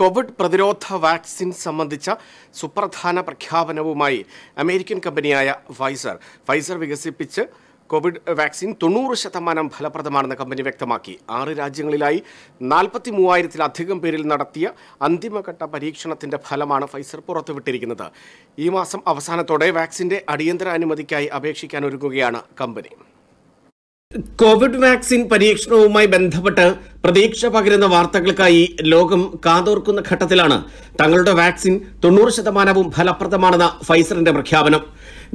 Covid പ്രതിരോധ vaccine സംബന്ധിച്ച സുപ്രധാന പ്രഖ്യാപനവുമായി അമേരിക്കൻ കമ്പനിയായ ഫൈസർ ഫൈസർ വികസിപ്പിച്ച് കോവിഡ് വാക്സിൻ തൊണ്ണൂറ് ശതമാനം ഫലപ്രദമാണെന്ന് കമ്പനി വ്യക്തമാക്കി ആറ് രാജ്യങ്ങളിലായി നാൽപ്പത്തി മൂവായിരത്തിലധികം പേരിൽ നടത്തിയ അന്തിമഘട്ട പരീക്ഷണത്തിന്റെ ഫലമാണ് ഫൈസർ പുറത്തുവിട്ടിരിക്കുന്നത് ഈ മാസം അവസാനത്തോടെ വാക്സിൻ്റെ അടിയന്തര അനുമതിക്കായി അപേക്ഷിക്കാൻ ഒരുങ്ങുകയാണ് കമ്പനി കോവിഡ് വാക്സിൻ പരീക്ഷണവുമായി ബന്ധപ്പെട്ട് പ്രതീക്ഷ പകരുന്ന വാർത്തകൾക്കായി ലോകം കാതോർക്കുന്ന ഘട്ടത്തിലാണ് തങ്ങളുടെ വാക്സിൻ തൊണ്ണൂറ് ശതമാനവും ഫലപ്രദമാണെന്ന ഫൈസറിന്റെ പ്രഖ്യാപനം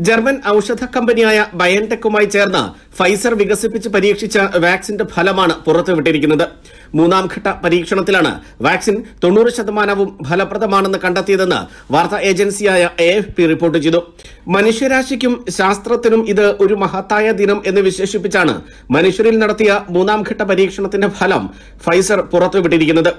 ജർമ്മൻ ഔഷധ കമ്പനിയായ ബയൻടെക്കുമായി ചേർന്ന് ഫൈസർ വികസിപ്പിച്ച് പരീക്ഷിച്ച വാക്സിന്റെ ഫലമാണ് പുറത്തുവിട്ടിരിക്കുന്നത് മൂന്നാം ഘട്ട പരീക്ഷണത്തിലാണ് വാക്സിൻ തൊണ്ണൂറ് ശതമാനവും ഫലപ്രദമാണെന്ന് കണ്ടെത്തിയതെന്ന് വാർത്താ ഏജൻസിയായ എ എഫ് പി റിപ്പോർട്ട് ചെയ്തു മനുഷ്യരാശിക്കും ശാസ്ത്രത്തിനും ഇത് ഒരു മഹത്തായ ദിനം എന്ന് വിശേഷിപ്പിച്ചാണ് മനുഷ്യരിൽ നടത്തിയ മൂന്നാം ഘട്ട പരീക്ഷണത്തിന്റെ ഫലം ഫൈസർ പുറത്തുവിട്ടിരിക്കുന്നത്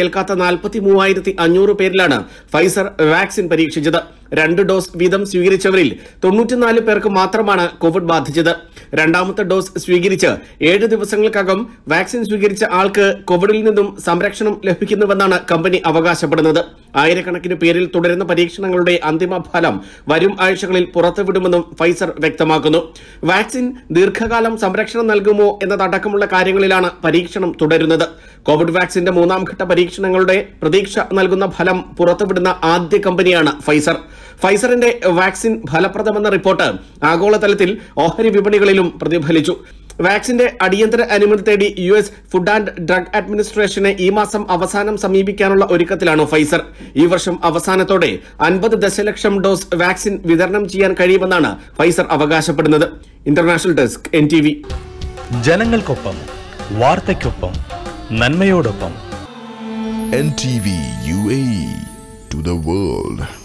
ഏൽക്കാത്ത നാൽപ്പത്തി മൂവായിരത്തി അഞ്ഞൂറ് പേരിലാണ് ഫൈസർ വാക്സിൻ പരീക്ഷിച്ചത് രണ്ട് ഡോസ് വീതം സ്വീകരിച്ചവരിൽ തൊണ്ണൂറ്റിനാല് പേർക്ക് മാത്രമാണ് കോവിഡ് ബാധിച്ചത് രണ്ടാമത്തെ ഡോസ് സ്വീകരിച്ച് ഏഴ് ദിവസങ്ങൾക്കകം വാക്സിൻ സ്വീകരിച്ച ആൾക്ക് കോവിഡിൽ നിന്നും സംരക്ഷണം ലഭിക്കുന്നുവെന്നാണ് കമ്പനി അവകാശപ്പെടുന്നത് ആയിരക്കണക്കിന് പേരിൽ തുടരുന്ന പരീക്ഷണങ്ങളുടെ അന്തിമ ഫലം വരും ആഴ്ചകളിൽ പുറത്തുവിടുമെന്നും ഫൈസർ വ്യക്തമാക്കുന്നു വാക്സിൻ ദീർഘകാലം സംരക്ഷണം നൽകുമോ എന്നതടക്കമുള്ള കാര്യങ്ങളിലാണ് പരീക്ഷണം തുടരുന്നത് കോവിഡ് വാക്സിന്റെ മൂന്നാം ഘട്ട പരീക്ഷണങ്ങളുടെ പ്രതീക്ഷ നൽകുന്ന ഫലം പുറത്തുവിടുന്ന ആദ്യ കമ്പനിയാണ് ഫൈസർ ഫൈസറിന്റെ വാക്സിൻ ഫലപ്രദമെന്ന റിപ്പോർട്ട് ആഗോളതലത്തിൽ ഓഹരി വിപണികളിലും പ്രതിഫലിച്ചു വാക്സിന്റെ അടിയന്തര അനുമതി തേടി U S food and drug അഡ്മിനിസ്ട്രേഷനെ ഈ മാസം അവസാനം സമീപിക്കാനുള്ള ഒരുക്കത്തിലാണ് ഫൈസർ ഈ വർഷം അവസാനത്തോടെ അൻപത് ദശലക്ഷം ഡോസ് വാക്സിൻ വിതരണം ചെയ്യാൻ കഴിയുമെന്നാണ് ഫൈസർ അവകാശപ്പെടുന്നത് international desk N T V ജനങ്ങൾക്കൊപ്പം വാർത്തയ്ക്കൊപ്പം നന്മയോടൊപ്പം N T V U A to the world